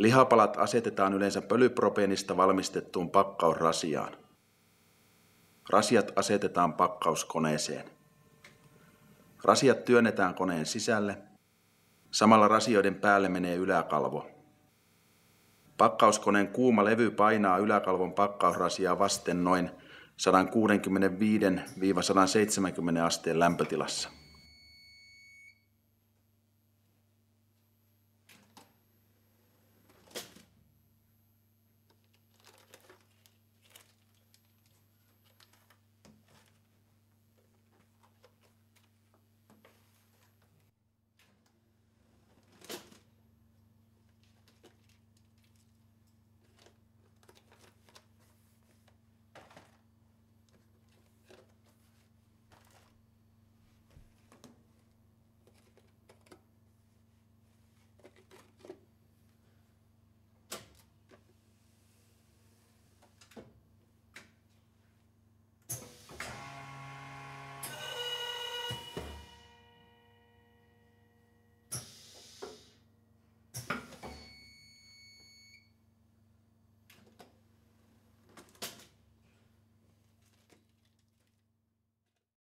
Lihapalat asetetaan yleensä pölypropeenista valmistettuun pakkausrasiaan. Rasiat asetetaan pakkauskoneeseen. Rasiat työnnetään koneen sisälle. Samalla rasioiden päälle menee yläkalvo. Pakkauskoneen kuuma levy painaa yläkalvon pakkausrasiaa vasten noin 165-170 asteen lämpötilassa.